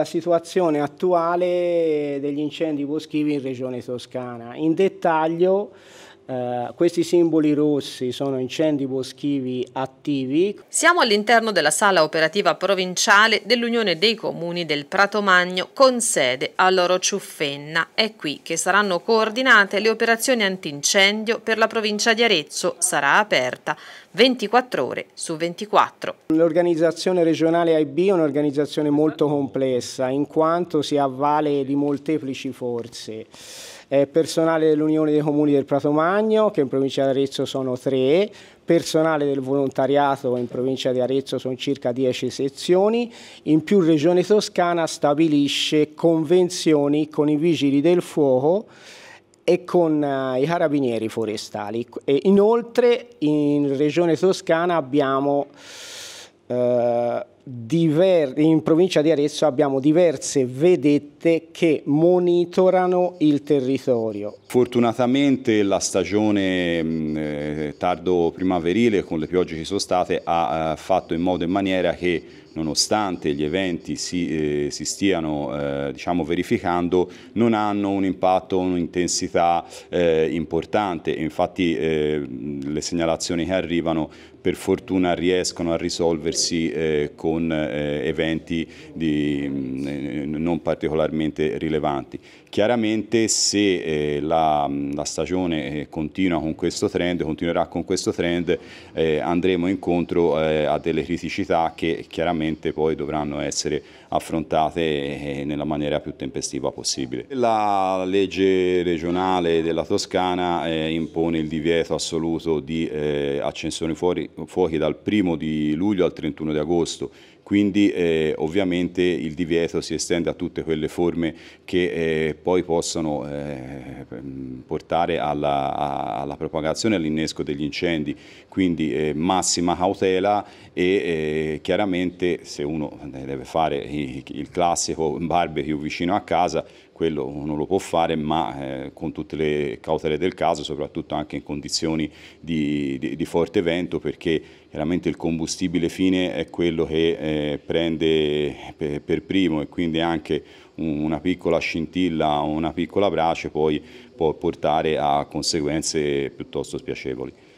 La situazione attuale degli incendi boschivi in Regione Toscana. In dettaglio eh, questi simboli rossi sono incendi boschivi attivi. Siamo all'interno della sala operativa provinciale dell'Unione dei Comuni del Prato Magno con sede a Loro Ciuffenna. È qui che saranno coordinate le operazioni antincendio per la provincia di Arezzo. Sarà aperta 24 ore su 24. L'organizzazione regionale AIB è un'organizzazione molto complessa in quanto si avvale di molteplici forze personale dell'Unione dei Comuni del Prato Magno, che in provincia di Arezzo sono tre, personale del volontariato in provincia di Arezzo sono circa dieci sezioni, in più Regione Toscana stabilisce convenzioni con i vigili del fuoco e con eh, i carabinieri forestali. E inoltre in Regione Toscana abbiamo... Eh, in provincia di Arezzo abbiamo diverse vedette che monitorano il territorio. Fortunatamente la stagione mm, eh, tardo primaverile con le piogge che sono state ha eh, fatto in modo e in maniera che nonostante gli eventi si, eh, si stiano eh, diciamo, verificando non hanno un impatto, un'intensità eh, importante. Infatti eh, le segnalazioni che arrivano per fortuna riescono a risolversi con con eh, eventi di, mh, mm, non particolarmente rilevanti. Chiaramente se eh, la, mm, la, stagione eh, continua con questo trend, continuerà con questo trend, eh, andremo incontro eh, a delle criticità che chiaramente poi dovranno essere affrontate eh, nella maniera più tempestiva possibile. La legge regionale della Toscana eh, impone il divieto assoluto di eh, accensioni fuori, fuochi dal 1 di luglio al 31 di agosto, quindi eh, ovviamente il divieto si estende a tutte quelle forme che eh, poi possono eh, portare alla, a, alla propagazione all'innesco degli incendi, quindi eh, massima cautela e eh, chiaramente se uno eh, deve fare il classico barbecue vicino a casa quello non lo può fare, ma eh, con tutte le cautele del caso, soprattutto anche in condizioni di, di, di forte vento, perché chiaramente il combustibile fine è quello che eh, prende per, per primo e quindi anche una piccola scintilla, una piccola brace poi può portare a conseguenze piuttosto spiacevoli.